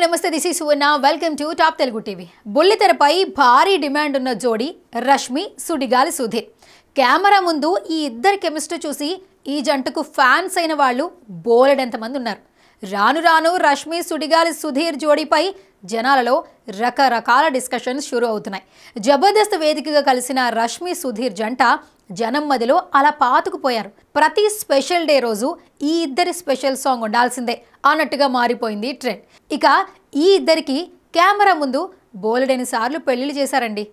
hi నమస్తే this is Suvarna welcome to top Telugu TV బుల్లితెరపై భారీ డిమాండ్ ఉన్న జోడి రష్మి సుడిగాలి సుధీర్ కెమెరా ముందు ఈ ఇద్దరి కెమిస్ట్రీ చూసి ఈ జంటకు ఫ్యాన్స్ అయిన వాళ్ళు బోలెడెంతమంది ఉన్నారు రాను రాను రష్మి సుడిగాలి సుధీర్ జోడీపై జనాలలో రకరకాల డిస్కషన్స్ షురు అవుతున్నాయి జబర్దస్త్ వేదికగా కలిసిన రష్మి సుధీర్ జంట జనం మదిలో అలా పాతుకుపోయారు ప్రతి స్పెషల్ డే రోజు ఈ ఇద్దరి స్పెషల్ సాంగ్ ఉండాల్సిందే అన్నట్టుగా మారిపోయింది ట్రెండ్ ఇక ఈ ఇద్దరికి కెమెరా ముందు బోలెడైన సార్లు పెళ్లిళ్ళు చేశారండి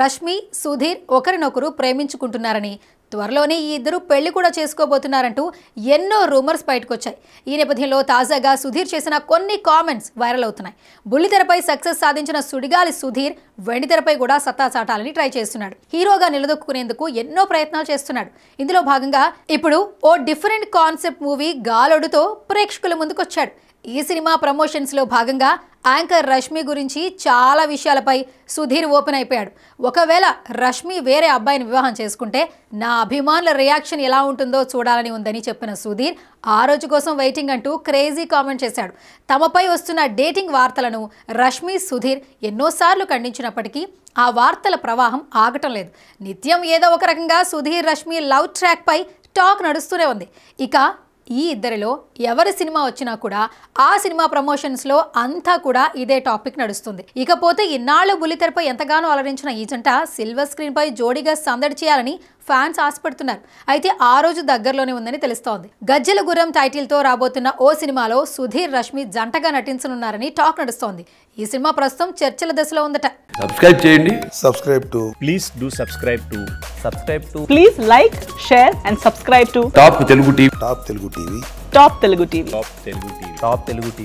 రష్మి సుధీర్ ఒకరినొకరు ప్రేమించుకుంటున్నారని త్వరలోనే ఈ ఇద్దరు పెళ్లి కూడా చేసుకోబోతున్నారంటూ ఎన్నో రూమర్స్ బయటకొచ్చాయి ఈ నేపథ్యంలో తాజాగా సుధీర్ చేసిన కొన్ని కామెంట్స్ వైరల్ అవుతున్నాయి బుల్లితెరపై సక్సెస్ సాధించిన సుడిగాలి సుధీర్ వెండితెరపై కూడా సత్తా చాటాలని ట్రై చేస్తున్నాడు హీరోగా నిలదొక్కునేందుకు ఎన్నో ప్రయత్నాలు చేస్తున్నాడు ఇందులో భాగంగా ఇప్పుడు ఓ డిఫరెంట్ కాన్సెప్ట్ మూవీ గాలోడుతో ప్రేక్షకుల ముందుకొచ్చాడు ఈ సినిమా ప్రమోషన్స్లో భాగంగా యాంకర్ రష్మి గురించి చాలా విషయాలపై సుధీర్ ఓపెన్ అయిపోయాడు ఒకవేళ రష్మి వేరే అబ్బాయిని వివాహం చేసుకుంటే నా అభిమానుల రియాక్షన్ ఎలా ఉంటుందో చూడాలని ఉందని చెప్పిన సుధీర్ ఆ రోజు కోసం వెయిటింగ్ అంటూ క్రేజీ కామెంట్ చేశాడు తమపై వస్తున్న డేటింగ్ వార్తలను రష్మి సుధీర్ ఎన్నోసార్లు ఖండించినప్పటికీ ఆ వార్తల ప్రవాహం ఆగటం లేదు నిత్యం ఏదో ఒక రకంగా సుధీర్ రష్మి లవ్ ట్రాక్పై టాక్ నడుస్తూనే ఉంది ఇక ఈ ఇద్దరిలో ఎవరి సినిమా వచ్చినా కూడా ఆ సినిమా ప్రమోషన్స్లో అంతా కూడా ఇదే టాపిక్ నడుస్తుంది ఇకపోతే ఇన్నాళ్ళు బుల్లితెరపై ఎంతగానో అలరించిన ఈ జంట సిల్వర్ స్క్రీన్పై జోడీగా సందడి చేయాలని ఫ్యాన్స్ ఆశపడుతున్నారు అయితే ఆ రోజు దగ్గరలోనే ఉందని తెలుస్తోంది గజ్జల గుర్రం టైటిల్తో రాబోతున్న ఓ సినిమాలో సుధీర్ రష్మి జంటగా నటించనున్నారని టాక్ నడుస్తోంది ఈ సినిమా ప్రస్తుతం చర్చల దశలో ఉందట సబ్స్క్రైబ్ చేయండి subscribe to please do subscribe to subscribe to please like share and subscribe to top Telugu TV top Telugu TV top Telugu TV top Telugu TV top Telugu TV